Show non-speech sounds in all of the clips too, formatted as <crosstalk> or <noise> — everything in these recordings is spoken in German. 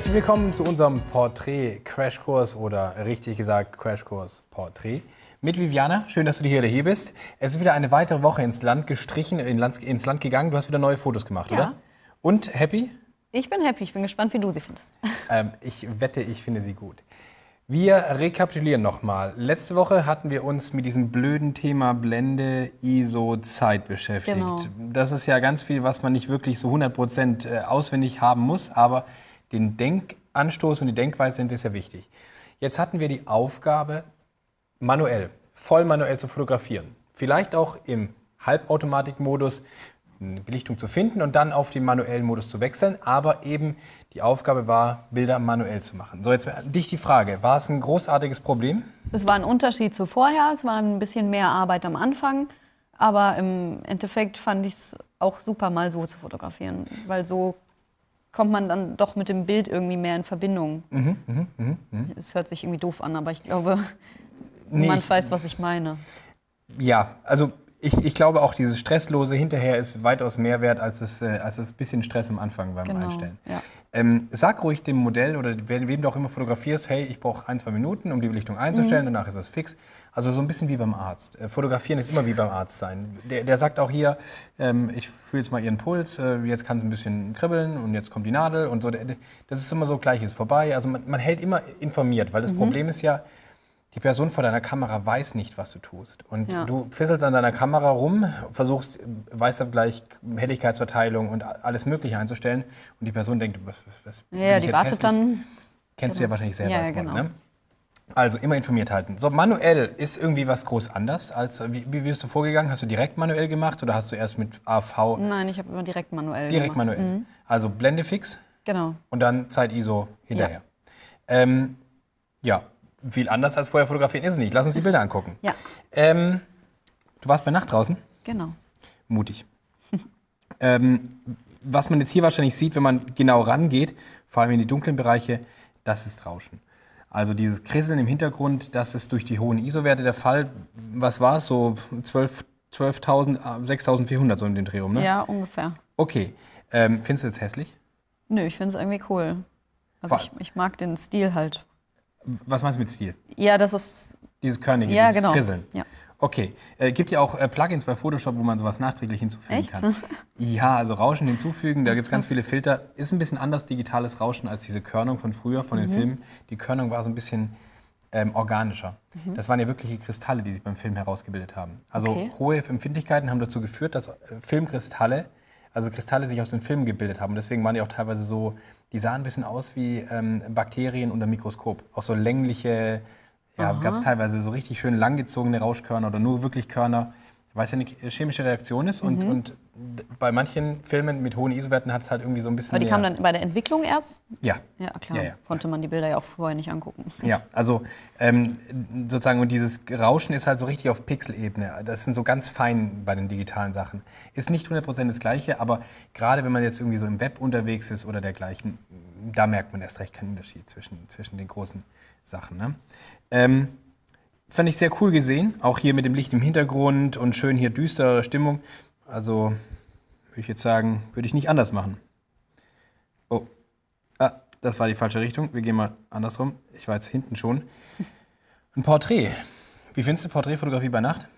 Herzlich willkommen zu unserem Porträt-Crashkurs oder richtig gesagt Crashkurs-Porträt mit Viviana. Schön, dass du hier, wieder hier bist. Es ist wieder eine weitere Woche ins Land gestrichen, ins Land gegangen. Du hast wieder neue Fotos gemacht, ja. oder? Und happy? Ich bin happy. Ich bin gespannt, wie du sie findest. <laughs> Ähm, ich wette, ich finde sie gut. Wir rekapitulieren nochmal. Letzte Woche hatten wir uns mit diesem blöden Thema Blende, ISO, Zeit beschäftigt. Genau. Das ist ja ganz viel, was man nicht wirklich so 100% äh, auswendig haben muss, aber den Denkanstoß und die Denkweise sind, sehr wichtig. Jetzt hatten wir die Aufgabe, manuell, voll manuell zu fotografieren. Vielleicht auch im Halbautomatikmodus eine Belichtung zu finden und dann auf den manuellen Modus zu wechseln. Aber eben die Aufgabe war, Bilder manuell zu machen. So, jetzt dich die Frage. War es ein großartiges Problem? Es war ein Unterschied zu vorher. Es war ein bisschen mehr Arbeit am Anfang. Aber im Endeffekt fand ich es auch super, mal so zu fotografieren, weil so kommt man dann doch mit dem Bild irgendwie mehr in Verbindung. Mhm, mh, mh, mh. Es hört sich irgendwie doof an, aber ich glaube, nee, man ich, weiß, was ich meine. Ja, also ich, ich, glaube auch, dieses Stresslose hinterher ist weitaus mehr wert, als das, äh, als es bisschen Stress am Anfang beim genau, Einstellen. Ja. Ähm, sag ruhig dem Modell oder wem, du auch immer fotografierst, hey, ich brauche ein, zwei Minuten, um die Belichtung einzustellen, mhm. danach ist das fix. Also so ein bisschen wie beim Arzt. Äh, fotografieren ist immer wie beim Arzt sein. Der, der sagt auch hier, ähm, ich fühle jetzt mal ihren Puls, äh, jetzt kann es ein bisschen kribbeln und jetzt kommt die Nadel und so. Das ist immer so, gleich ist vorbei. Also man, man hält immer informiert, weil das mhm. Problem ist ja, die Person vor deiner Kamera weiß nicht, was du tust. Und ja. du fisselst an deiner Kamera rum, versuchst Weißabgleich, Helligkeitsverteilung und alles Mögliche einzustellen. Und die Person denkt, was, was ja, die wartet hässlich? dann. Kennst genau. du ja genau. wahrscheinlich selber ja, als Mann, genau. ne? Also immer informiert halten. So, manuell ist irgendwie was groß anders als wie, wie bist du vorgegangen? Hast du direkt manuell gemacht oder hast du erst mit AV? Nein, ich habe immer direkt manuell direkt gemacht. Direkt manuell. Mhm. Also Blende fix. Genau. Und dann Zeit ISO hinterher. Ja. Ähm, ja, viel anders als vorher fotografieren ist es nicht. Lass uns die Bilder angucken. Ja. Ähm, du warst bei Nacht draußen? Genau. Mutig. <laughs> ähm, was man jetzt hier wahrscheinlich sieht, wenn man genau rangeht, vor allem in die dunklen Bereiche, das ist Rauschen. Also dieses Krisseln im Hintergrund, das ist durch die hohen ISO-Werte der Fall. Was war es so? 12.000, 12 6.400 so in den Dreh rum, ne? Ja, ungefähr. Okay. Ähm, findest du jetzt hässlich? Nö, ich finde es irgendwie cool. Also ich, ich, mag den Stil halt was meinst du mit Stil? Ja, das ist. Dieses Körnige, ja, dieses genau. Krisseln. Ja. Okay. Äh, gibt ja auch äh, Plugins bei Photoshop, wo man sowas nachträglich hinzufügen Echt? kann. Ja, also Rauschen hinzufügen, da gibt es ganz viele Filter. Ist ein bisschen anders digitales Rauschen als diese Körnung von früher, von den mhm. Filmen. Die Körnung war so ein bisschen ähm, organischer. Mhm. Das waren ja wirkliche Kristalle, die sich beim Film herausgebildet haben. Also okay. hohe Empfindlichkeiten haben dazu geführt, dass äh, Filmkristalle also Kristalle sich aus den Filmen gebildet haben. deswegen waren die auch teilweise so, die sahen ein bisschen aus wie ähm, Bakterien unter dem Mikroskop. Auch so längliche, ja, gab es teilweise so richtig schön langgezogene Rauschkörner oder nur wirklich Körner weil es ja eine äh, chemische Reaktion ist und, mhm. und bei manchen Filmen mit hohen ISO-Werten hat es halt irgendwie so ein bisschen. Aber die kamen dann bei der Entwicklung erst? Ja. Ja, klar. Ja, ja. Konnte man die Bilder ja auch vorher nicht angucken. Ja, also ähm, sozusagen, und dieses Rauschen ist halt so richtig auf Pixelebene. Das sind so ganz fein bei den digitalen Sachen. Ist nicht 100% das Gleiche, aber gerade wenn man jetzt irgendwie so im Web unterwegs ist oder dergleichen, da merkt man erst recht keinen Unterschied zwischen, zwischen den großen Sachen. Ne? Ähm, Fand ich sehr cool gesehen. Auch hier mit dem Licht im Hintergrund und schön hier düstere Stimmung. Also, würde ich jetzt sagen, würde ich nicht anders machen. Oh. Ah, das war die falsche Richtung. Wir gehen mal andersrum. Ich war jetzt hinten schon. Ein Porträt. Wie findest du Porträtfotografie bei Nacht?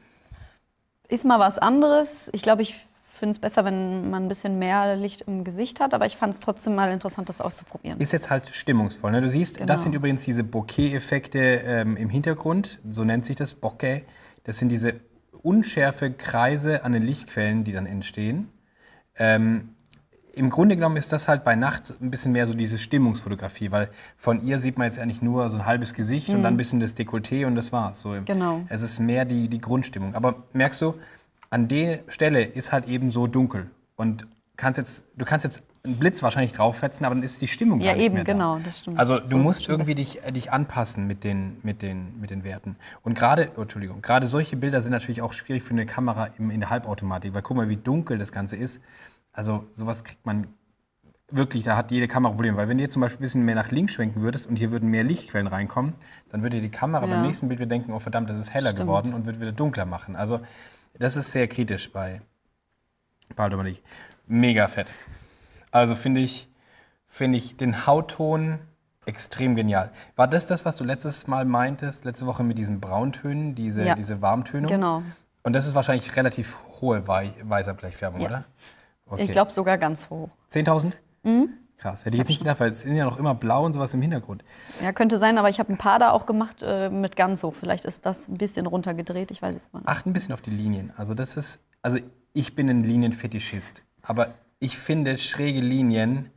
Ist mal was anderes. Ich glaube, ich finde es besser, wenn man ein bisschen mehr Licht im Gesicht hat, aber ich fand es trotzdem mal interessant, das auszuprobieren. Ist jetzt halt stimmungsvoll. Ne? Du siehst, genau. das sind übrigens diese Bokeh-Effekte ähm, im Hintergrund, so nennt sich das, Bokeh. Das sind diese unschärfe Kreise an den Lichtquellen, die dann entstehen. Ähm, im Grunde genommen ist das halt bei Nacht ein bisschen mehr so diese Stimmungsfotografie, weil von ihr sieht man jetzt eigentlich nur so ein halbes Gesicht mhm. und dann mhm. ein bisschen das Dekolleté und das war's. So, genau. Es ist mehr die, die Grundstimmung. Aber merkst du, an der Stelle ist halt eben so dunkel. Und kannst jetzt, du kannst jetzt einen Blitz wahrscheinlich drauffetzen, aber dann ist die Stimmung ja, gar nicht eben, mehr genau, da. Ja, eben, genau, Also du so musst irgendwie dich, äh, dich anpassen mit den, mit, den, mit den Werten. Und gerade, oh, Entschuldigung, gerade solche Bilder sind natürlich auch schwierig für eine Kamera in, in der Halbautomatik, weil guck mal, wie dunkel das Ganze ist. Also sowas kriegt man wirklich, da hat jede Kamera Probleme. Weil wenn du jetzt zum Beispiel ein bisschen mehr nach links schwenken würdest und hier würden mehr Lichtquellen reinkommen, dann würde die Kamera ja. beim nächsten Bild wieder denken, oh verdammt, das ist heller stimmt. geworden und wird wieder dunkler machen. Also das ist sehr kritisch bei Paul Dominik. Mega fett. Also finde ich, finde ich den Hautton extrem genial. War das das, was du letztes Mal meintest, letzte Woche mit diesen Brauntönen, diese, ja. diese Warmtönung? Genau. Und das ist wahrscheinlich relativ hohe Wei Weißerblechfärbung, ja. oder? Okay. Ich glaube sogar ganz hoch. 10.000? Mhm. Krass, hätte ich jetzt nicht gedacht, weil es sind ja noch immer blau und sowas im Hintergrund. Ja, könnte sein, aber ich habe ein paar da auch gemacht äh, mit ganz hoch. Vielleicht ist das ein bisschen runtergedreht, ich weiß es mal. Nicht. Acht ein bisschen auf die Linien. Also das ist, also ich bin ein Linienfetischist, aber ich finde schräge Linien,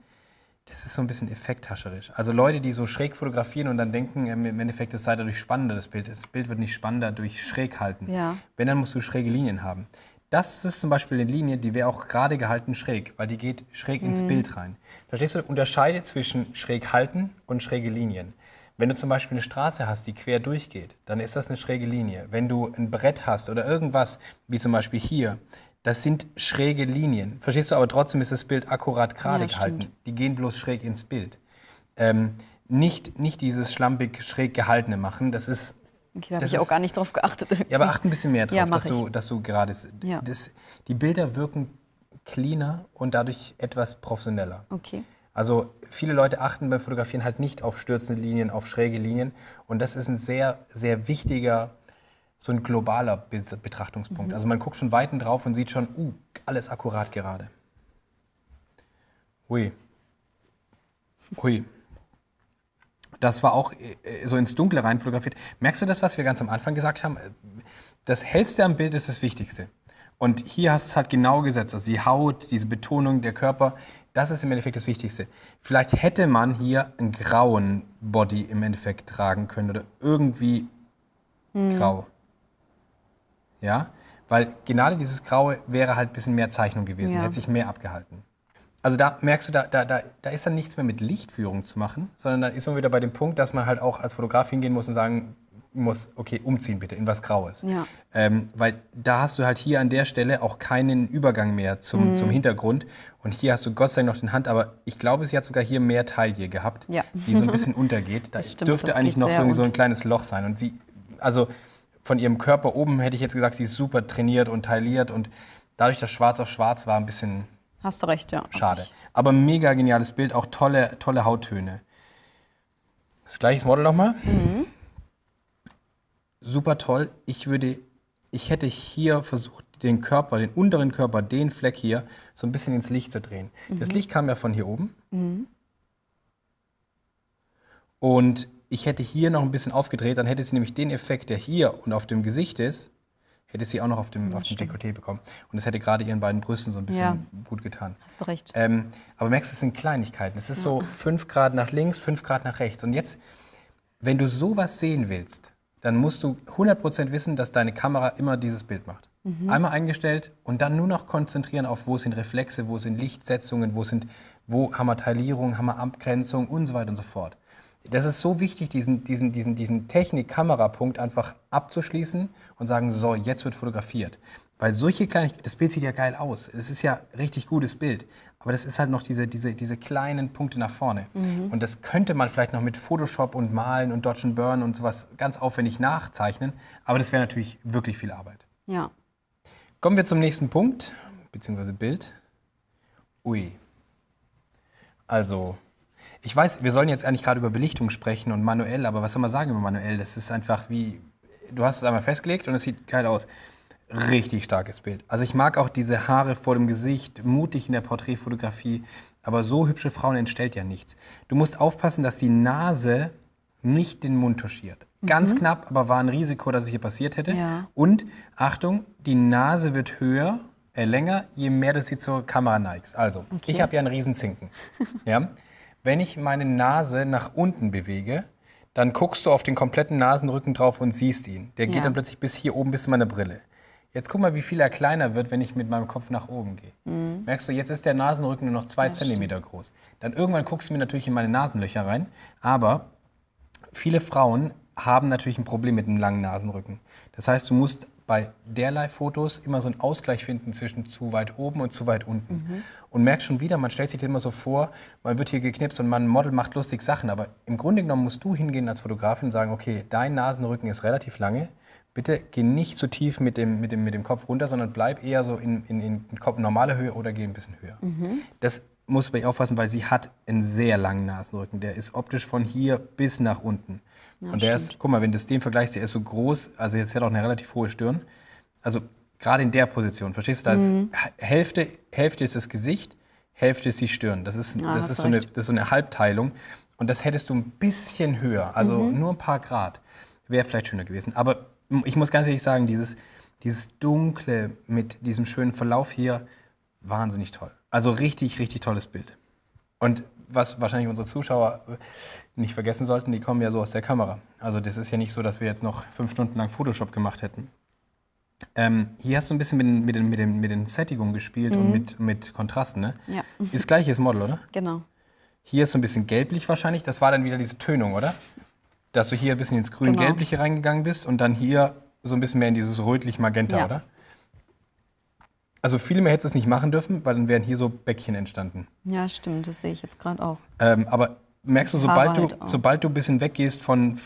das ist so ein bisschen effekthascherisch. Also Leute, die so schräg fotografieren und dann denken, im Endeffekt, es sei dadurch spannender, das Bild. Das Bild wird nicht spannender durch schräg halten. Ja. Wenn, dann musst du schräge Linien haben. Das ist zum Beispiel eine Linie, die wäre auch gerade gehalten schräg, weil die geht schräg ins mhm. Bild rein. Verstehst du? Unterscheide zwischen schräg halten und schräge Linien. Wenn du zum Beispiel eine Straße hast, die quer durchgeht, dann ist das eine schräge Linie. Wenn du ein Brett hast oder irgendwas, wie zum Beispiel hier, das sind schräge Linien. Verstehst du? Aber trotzdem ist das Bild akkurat gerade ja, gehalten. Stimmt. Die gehen bloß schräg ins Bild. Ähm, nicht, nicht dieses schlampig schräg gehaltene machen. Das ist Okay, da habe ich ist, auch gar nicht drauf geachtet. Ja, aber achte ein bisschen mehr drauf, ja, dass, du, dass du gerade. Ja. Das, die Bilder wirken cleaner und dadurch etwas professioneller. Okay. Also viele Leute achten beim Fotografieren halt nicht auf stürzende Linien, auf schräge Linien. Und das ist ein sehr, sehr wichtiger, so ein globaler Betrachtungspunkt. Mhm. Also man guckt von Weitem drauf und sieht schon, uh, alles akkurat gerade. Hui. Hui das war auch äh, äh, so ins Dunkle rein fotografiert. Merkst du das, was wir ganz am Anfang gesagt haben? Das Hellste am Bild ist das Wichtigste. Und hier hast du es halt genau gesetzt. Also die Haut, diese Betonung, der Körper, das ist im Endeffekt das Wichtigste. Vielleicht hätte man hier einen grauen Body im Endeffekt tragen können oder irgendwie hm. grau. Ja? Weil gerade dieses Graue wäre halt ein bisschen mehr Zeichnung gewesen, ja. hätte sich mehr abgehalten. Also da merkst du, da, da, da, da ist dann nichts mehr mit Lichtführung zu machen, sondern dann ist man wieder bei dem Punkt, dass man halt auch als Fotograf hingehen muss und sagen muss, okay, umziehen bitte in was Graues. Ja. Ähm, weil da hast du halt hier an der Stelle auch keinen Übergang mehr zum, mhm. zum Hintergrund. Und hier hast du Gott sei Dank noch den Hand, aber ich glaube, sie hat sogar hier mehr Taille gehabt, ja. die so ein bisschen <laughs> untergeht. Da stimmt, dürfte eigentlich noch so, so ein kleines Loch sein. Und sie, also von ihrem Körper oben hätte ich jetzt gesagt, sie ist super trainiert und tailliert und dadurch, dass schwarz auf schwarz war, ein bisschen Hast du recht, ja. Schade. Aber mega geniales Bild, auch tolle, tolle Hauttöne. Das gleiche Model nochmal. Mhm. Super toll. Ich würde, ich hätte hier versucht, den Körper, den unteren Körper, den Fleck hier, so ein bisschen ins Licht zu drehen. Mhm. Das Licht kam ja von hier oben. Mhm. Und ich hätte hier noch ein bisschen aufgedreht, dann hätte sie nämlich den Effekt, der hier und auf dem Gesicht ist, hätte sie auch noch auf dem, auf dem Dekolleté bekommen. Und das hätte gerade ihren beiden Brüsten so ein bisschen ja. gut getan. Hast du recht. Ähm, aber merkst, du, es sind Kleinigkeiten. Es ist ja. so fünf Grad nach links, fünf Grad nach rechts. Und jetzt, wenn du sowas sehen willst, dann musst du 100% wissen, dass deine Kamera immer dieses Bild macht. Mhm. Einmal eingestellt und dann nur noch konzentrieren auf, wo sind Reflexe, wo sind Lichtsetzungen, wo, sind, wo haben wir Teilierung, haben wir Abgrenzung und so weiter und so fort das ist so wichtig, diesen, diesen, diesen, diesen Technik-Kamerapunkt einfach abzuschließen und sagen, so, jetzt wird fotografiert. Weil solche kleinen, das Bild sieht ja geil aus. Es ist ja richtig gutes Bild. Aber das ist halt noch diese, diese, diese kleinen Punkte nach vorne. Mhm. Und das könnte man vielleicht noch mit Photoshop und Malen und Dodge and Burn und sowas ganz aufwendig nachzeichnen. Aber das wäre natürlich wirklich viel Arbeit. Ja. Kommen wir zum nächsten Punkt, beziehungsweise Bild. Ui. Also, ich weiß, wir sollen jetzt eigentlich gerade über Belichtung sprechen und manuell, aber was soll man sagen über manuell? Das ist einfach wie, du hast es einmal festgelegt und es sieht geil aus. Richtig starkes Bild. Also ich mag auch diese Haare vor dem Gesicht, mutig in der Porträtfotografie, aber so hübsche Frauen entstellt ja nichts. Du musst aufpassen, dass die Nase nicht den Mund touchiert. Ganz mhm. knapp, aber war ein Risiko, dass es hier passiert hätte. Ja. Und Achtung, die Nase wird höher, äh, länger, je mehr du sie zur Kamera neigst. Also, okay. ich habe ja einen riesen Zinken. <laughs> ja? wenn ich meine Nase nach unten bewege, dann guckst du auf den kompletten Nasenrücken drauf und siehst ihn. Der geht ja. dann plötzlich bis hier oben, bis zu meiner Brille. Jetzt guck mal, wie viel er kleiner wird, wenn ich mit meinem Kopf nach oben gehe. Mhm. Merkst du, jetzt ist der Nasenrücken nur noch zwei ja, Zentimeter stimmt. groß. Dann irgendwann guckst du mir natürlich in meine Nasenlöcher rein. Aber viele Frauen haben natürlich ein Problem mit einem langen Nasenrücken. Das heißt, du musst bei derlei Fotos immer so einen Ausgleich finden zwischen zu weit oben und zu weit unten. Mhm. Und merkst schon wieder, man stellt sich das immer so vor, man wird hier geknipst und man Model macht lustig Sachen. Aber im Grunde genommen musst du hingehen als Fotografin und sagen, okay, dein Nasenrücken ist relativ lange. Bitte geh nicht so tief mit dem, mit dem, mit dem Kopf runter, sondern bleib eher so in, in, in Kopf normale Höhe oder geh ein bisschen höher. Mhm. Das muss bei ihr aufpassen, weil sie hat einen sehr langen Nasenrücken. Der ist optisch von hier bis nach unten. Ja, und der stimmt. ist, guck mal, wenn du das dem vergleichst, der ist so groß, also jetzt hat er auch eine relativ hohe Stirn. Also gerade in der Position, verstehst du, da mhm. ist Hälfte, Hälfte ist das Gesicht, Hälfte ist die Stirn. Das ist, ja, das ist so eine, das ist so eine Halbteilung. Und das hättest du ein bisschen höher, also mhm. nur ein paar Grad. Wäre vielleicht schöner gewesen. Aber ich muss ganz ehrlich sagen, dieses, dieses Dunkle mit diesem schönen Verlauf hier, wahnsinnig toll. Also richtig, richtig tolles Bild. Und was wahrscheinlich unsere Zuschauer nicht vergessen sollten, die kommen ja so aus der Kamera. Also das ist ja nicht so, dass wir jetzt noch fünf Stunden lang Photoshop gemacht hätten. Ähm, hier hast du ein bisschen mit, den, mit, mit, den, mit den Sättigungen gespielt mhm. und mit, mit Kontrasten, ne? Ja. Ist gleiches Model, oder? Genau. Hier ist so ein bisschen gelblich wahrscheinlich. Das war dann wieder diese Tönung, oder? Dass du hier ein bisschen ins grün-gelbliche genau. reingegangen bist und dann hier so ein bisschen mehr in dieses rötlich-magenta, ja. oder? Also viel mehr hätte es nicht machen dürfen, weil dann wären hier so Bäckchen entstanden. Ja, stimmt, das sehe ich jetzt gerade auch. Ähm, aber merkst du, sobald du, auch. sobald du ein bisschen weggehst von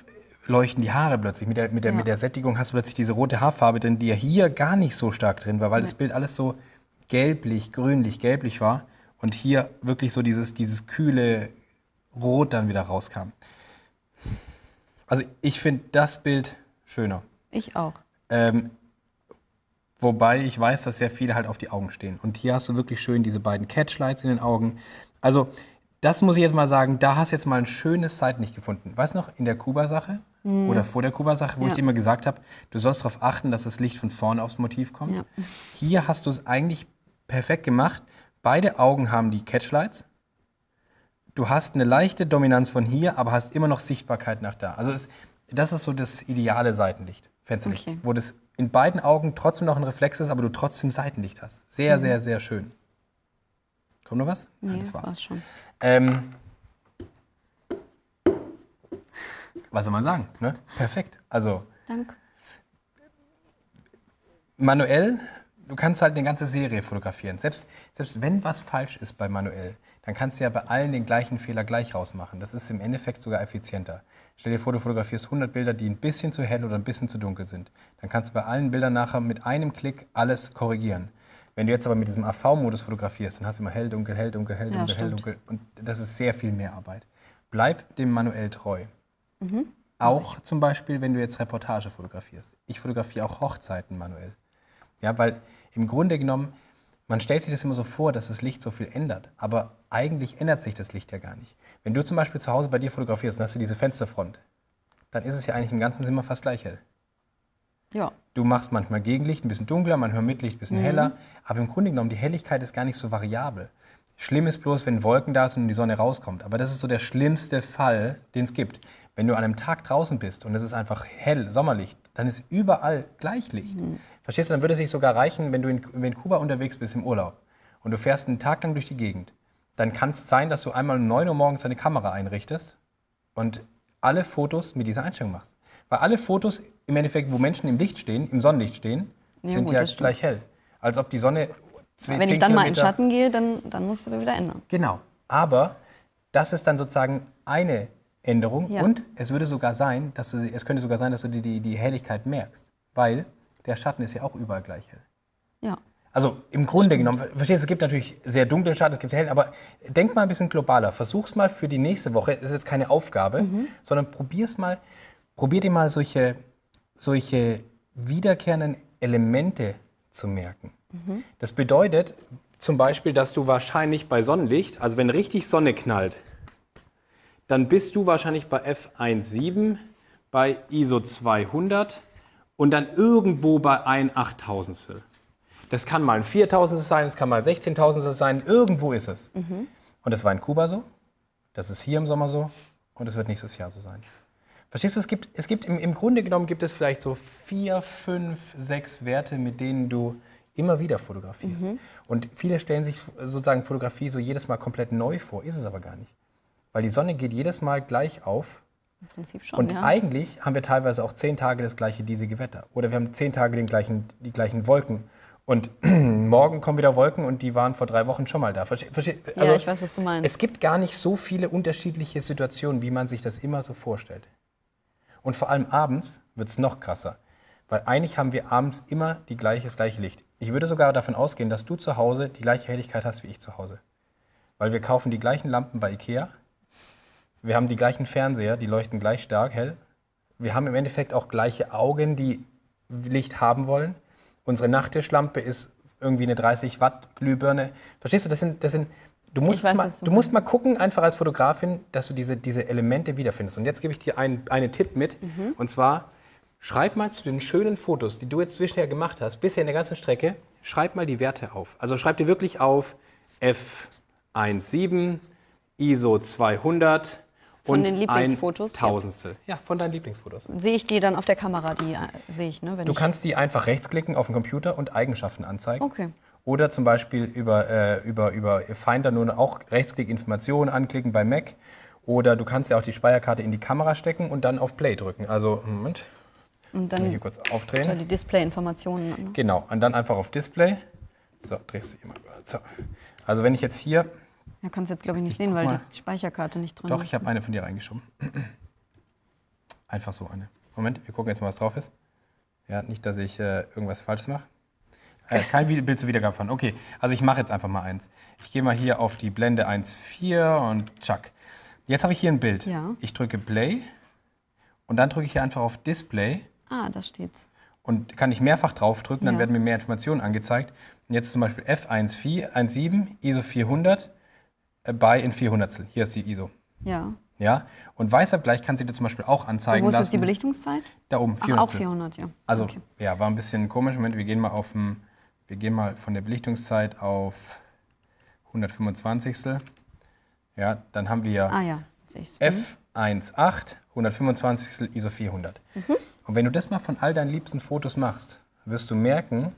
leuchten die Haare plötzlich. Mit der, mit, der, ja. mit der Sättigung hast du plötzlich diese rote Haarfarbe drin, die ja hier gar nicht so stark drin war, weil ja. das Bild alles so gelblich, grünlich, gelblich war. Und hier wirklich so dieses, dieses kühle Rot dann wieder rauskam. Also ich finde das Bild schöner. Ich auch. Ähm, Wobei ich weiß, dass sehr viele halt auf die Augen stehen. Und hier hast du wirklich schön diese beiden Catchlights in den Augen. Also, das muss ich jetzt mal sagen, da hast du jetzt mal ein schönes Zeit nicht gefunden. Weißt du noch, in der Kuba-Sache mhm. oder vor der Kuba-Sache, wo ja. ich dir immer gesagt habe, du sollst darauf achten, dass das Licht von vorne aufs Motiv kommt. Ja. Hier hast du es eigentlich perfekt gemacht. Beide Augen haben die Catchlights. Du hast eine leichte Dominanz von hier, aber hast immer noch Sichtbarkeit nach da. Also, es, das ist so das ideale Seitenlicht, Fensterlicht, okay. wo das in beiden Augen trotzdem noch ein Reflex ist, aber du trotzdem Seitenlicht hast. Sehr, mhm. sehr, sehr schön. Kommt noch was? Nee, Nein, ah, das war's. war's schon. Ähm, was soll man sagen? Ne? Perfekt. Also. Danke. Manuell, du kannst halt eine ganze Serie fotografieren. Selbst, selbst wenn was falsch ist bei Manuell, dann kannst du ja bei allen den gleichen Fehler gleich rausmachen. Das ist im Endeffekt sogar effizienter. Stell dir vor, du fotografierst 100 Bilder, die ein bisschen zu hell oder ein bisschen zu dunkel sind. Dann kannst du bei allen Bildern nachher mit einem Klick alles korrigieren. Wenn du jetzt aber mit diesem AV-Modus fotografierst, dann hast du immer hell, dunkel, hell, dunkel, hell, dunkel, stimmt. hell, dunkel. Und das ist sehr viel mehr Arbeit. Bleib dem manuell treu. Mhm. Auch zum Beispiel, wenn du jetzt Reportage fotografierst. Ich fotografiere auch Hochzeiten manuell. Ja, weil im Grunde genommen man stellt sich das immer so vor, dass das Licht so viel ändert, aber eigentlich ändert sich das Licht ja gar nicht. Wenn du zum Beispiel zu Hause bei dir fotografierst und hast du diese Fensterfront, dann ist es ja eigentlich im ganzen Zimmer fast gleich hell. Ja. Du machst manchmal Gegenlicht ein bisschen dunkler, manchmal Licht ein bisschen mhm. heller, aber im Grunde genommen, die Helligkeit ist gar nicht so variabel. Schlimm ist bloß, wenn Wolken da sind und die Sonne rauskommt. Aber das ist so der schlimmste Fall, den es gibt. Wenn du an einem Tag draußen bist und es ist einfach hell, Sommerlicht, dann ist überall Gleichlicht. Mhm. Verstehst du, dann würde es sich sogar reichen, wenn du in, wenn Kuba unterwegs bist im Urlaub und du fährst einen Tag lang durch die Gegend, dann kann es sein, dass du einmal um 9 Uhr morgens deine Kamera einrichtest und alle Fotos mit dieser Einstellung machst. Weil alle Fotos im Endeffekt, wo Menschen im Licht stehen, im Sonnenlicht stehen, ja, sind gut, ja gleich hell. Als ob die Sonne Zwei, Wenn ich dann Kilometer. mal in Schatten gehe, dann, dann musst du wieder ändern. Genau. Aber das ist dann sozusagen eine Änderung. Ja. Und es würde sogar sein, dass du, es könnte sogar sein, dass du die, die, die Helligkeit merkst. Weil der Schatten ist ja auch überall gleich hell. Ja. Also im Grunde genommen, verstehst du, es gibt natürlich sehr dunkle Schatten, es gibt hell, aber denk mal ein bisschen globaler. Versuch's mal für die nächste Woche, es ist jetzt keine Aufgabe, mhm. sondern probier's mal, probier dir mal solche, solche wiederkehrenden Elemente zu merken. Mhm. Das bedeutet zum Beispiel, dass du wahrscheinlich bei Sonnenlicht, also wenn richtig Sonne knallt, dann bist du wahrscheinlich bei F1.7, bei ISO 200 und dann irgendwo bei ein Achttausendstel. Das kann mal ein Viertausendstel sein, das kann mal ein Sechzehntausendstel sein, irgendwo ist es. Mhm. Und das war in Kuba so, das ist hier im Sommer so und es wird nächstes Jahr so sein. Verstehst du, es gibt, es gibt im, im Grunde genommen gibt es vielleicht so vier, fünf, sechs Werte, mit denen du immer wieder fotografierst. Mhm. Und viele stellen sich sozusagen Fotografie so jedes Mal komplett neu vor, ist es aber gar nicht. Weil die Sonne geht jedes Mal gleich auf. Im Prinzip schon, Und ja. eigentlich haben wir teilweise auch zehn Tage das gleiche diesige Wetter. Oder wir haben zehn Tage den gleichen, die gleichen Wolken. Und <clears throat> morgen kommen wieder Wolken und die waren vor drei Wochen schon mal da. Verste Verste also, ja, ich weiß, was du meinst. Es gibt gar nicht so viele unterschiedliche Situationen, wie man sich das immer so vorstellt. Und vor allem abends wird es noch krasser. Weil eigentlich haben wir abends immer die gleiche, das gleiche Licht. Ich würde sogar davon ausgehen, dass du zu Hause die gleiche Helligkeit hast wie ich zu Hause. Weil wir kaufen die gleichen Lampen bei Ikea. Wir haben die gleichen Fernseher, die leuchten gleich stark hell. Wir haben im Endeffekt auch gleiche Augen, die Licht haben wollen. Unsere Nachttischlampe ist irgendwie eine 30 Watt Glühbirne. Verstehst du, das sind, das sind du, musst weiß, mal, du, du musst mal gucken, einfach als Fotografin, dass du diese, diese Elemente wiederfindest. Und jetzt gebe ich dir einen, einen Tipp mit. Mhm. Und zwar, Schreib mal zu den schönen Fotos, die du jetzt zwischenher gemacht hast, bisher in der ganzen Strecke, schreib mal die Werte auf. Also schreib dir wirklich auf F17, ISO 200 von den Lieblingsfotos. Tausendstel. Ja, von deinen Lieblingsfotos. Sehe ich die dann auf der Kamera, die äh, sehe ich, ne? Wenn du ich kannst die einfach rechtsklicken auf den Computer und Eigenschaften anzeigen. Okay. Oder zum Beispiel über, äh, über, über Finder nur auch Rechtsklick Informationen anklicken bei Mac. Oder du kannst ja auch die Speicherkarte in die Kamera stecken und dann auf Play drücken. Also, Moment. Und dann hier kurz aufdrehen. Die Display-Informationen. Ne? Genau, und dann einfach auf Display. So, drehst du immer. So. Also wenn ich jetzt hier... Ja, kannst du jetzt, glaube ich, nicht ich sehen, weil die Speicherkarte nicht drin ist. Doch, ich habe eine von dir reingeschoben. <clears throat> Einfach so eine. Moment, wir gucken jetzt mal, was drauf ist. Ja, nicht, dass ich äh, irgendwas Falsches mache. Äh, kein Bild zur Wiedergabe von. Okay, also ich mache jetzt einfach mal eins. Ich gehe mal hier auf die Blende 1.4 und tschack. Jetzt habe ich hier ein Bild. Ja. Ich drücke Play und dann drücke ich hier einfach auf Display. Ah, da steht's. Und kann ich mehrfach draufdrücken, dann ja. werden mir mehr Informationen angezeigt. Und jetzt zum Beispiel F1.4.1.7, ISO 400, äh, bei in 400. Hier ist die ISO. Ja. Ja, und Weißabgleich kann sie dir zum Beispiel auch anzeigen und wo lassen. Wo ist die Belichtungszeit? Da oben, 400. Ach, auch 400, ja. Also, okay. ja, war ein bisschen komisch. Moment, wir gehen mal auf dem, wir gehen mal von der Belichtungszeit auf 125. Ja, dann haben wir ah, ja. Mhm. F1.8, 125 ISO 400. Mhm. Und wenn du das mal von all deinen liebsten Fotos machst, wirst du merken,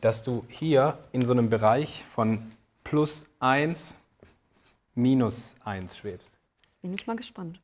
dass du hier in so einem Bereich von plus 1, minus 1 schwebst. Bin ich mal gespannt.